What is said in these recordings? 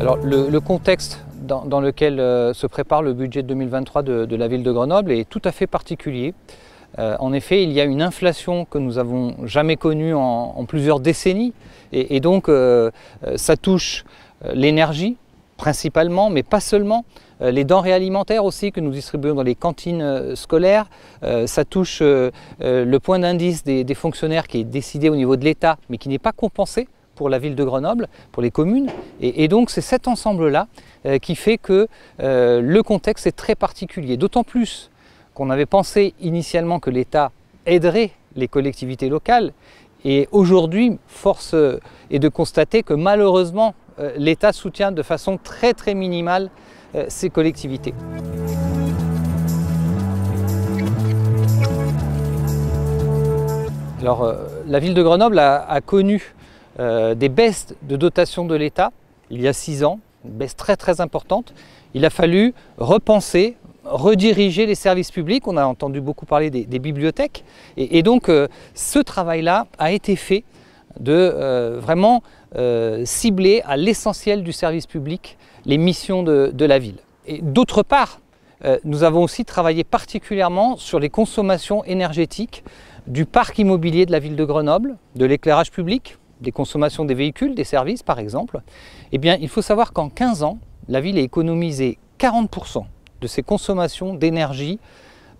Alors le, contexte dans, lequel euh, se prépare le budget 2023 de, la ville de Grenoble est tout à fait particulier. Euh, en effet, il y a une inflation que nous avons jamais connue en, plusieurs décennies et, donc euh, ça touche l'énergie principalement, mais pas seulement. Les denrées alimentaires aussi que nous distribuons dans les cantines scolaires, ça touche le point d'indice des fonctionnaires qui est décidé au niveau de l'État, mais qui n'est pas compensé pour la ville de Grenoble, pour les communes. Et, donc c'est cet ensemble-là euh, qui fait que euh, le contexte est très particulier. D'autant plus qu'on avait pensé initialement que l'État aiderait les collectivités locales. Et aujourd'hui, force est de constater que malheureusement, euh, l'État soutient de façon très très minimale ces collectivités. Alors, la ville de Grenoble a connu euh, des baisses de dotation de l'État il y a six ans, une baisse très très importante. Il a fallu repenser, rediriger les services publics. On a entendu beaucoup parler des, bibliothèques. Et, donc euh, ce travail-là a été fait de euh, vraiment cibler à l'essentiel du service public les missions de, de la ville. Et d'autre part, nous avons aussi travaillé particulièrement sur les consommations énergétiques du parc immobilier de la ville de Grenoble, de l'éclairage public, des consommations des véhicules, des services par exemple, et eh bien il faut savoir qu'en 15 ans, la ville a économisé 40% de ses consommations d'énergie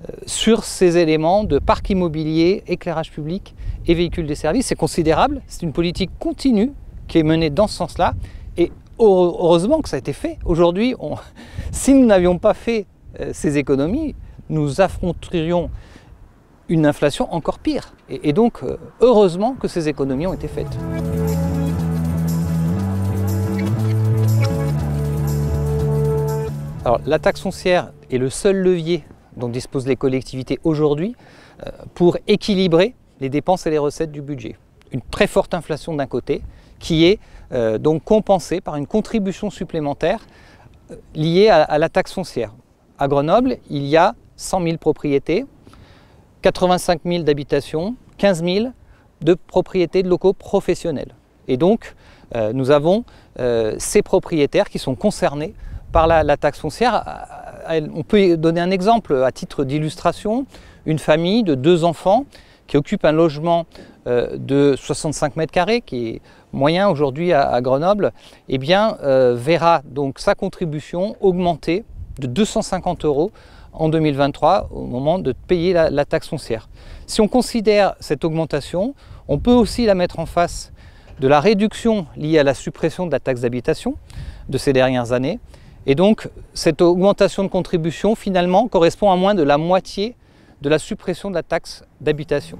euh, sur ces éléments de parc immobilier, éclairage public et véhicules des services. C'est considérable, c'est une politique continue qui est menée dans ce sens-là et heureusement que ça a été fait. Aujourd'hui, si nous n'avions pas fait euh, ces économies, nous affronterions une inflation encore pire. Et, donc, euh, heureusement que ces économies ont été faites. Alors, la taxe foncière est le seul levier dont disposent les collectivités aujourd'hui euh, pour équilibrer les dépenses et les recettes du budget. Une très forte inflation d'un côté, qui est euh, donc compensée par une contribution supplémentaire liée à, à la taxe foncière. À Grenoble, il y a 100 000 propriétés 85 000 d'habitations, 15 000 de propriétés de locaux professionnels. Et donc, euh, nous avons euh, ces propriétaires qui sont concernés par la, taxe foncière. On peut donner un exemple à titre d'illustration. Une famille de deux enfants qui occupe un logement euh, de 65 mètres carrés, qui est moyen aujourd'hui à, Grenoble, eh bien, verra donc sa contribution augmenter de 250 euros en 2023 au moment de payer la, taxe foncière. Si on considère cette augmentation, on peut aussi la mettre en face de la réduction liée à la suppression de la taxe d'habitation de ces dernières années. Et donc cette augmentation de contribution finalement correspond à moins de la moitié de la suppression de la taxe d'habitation.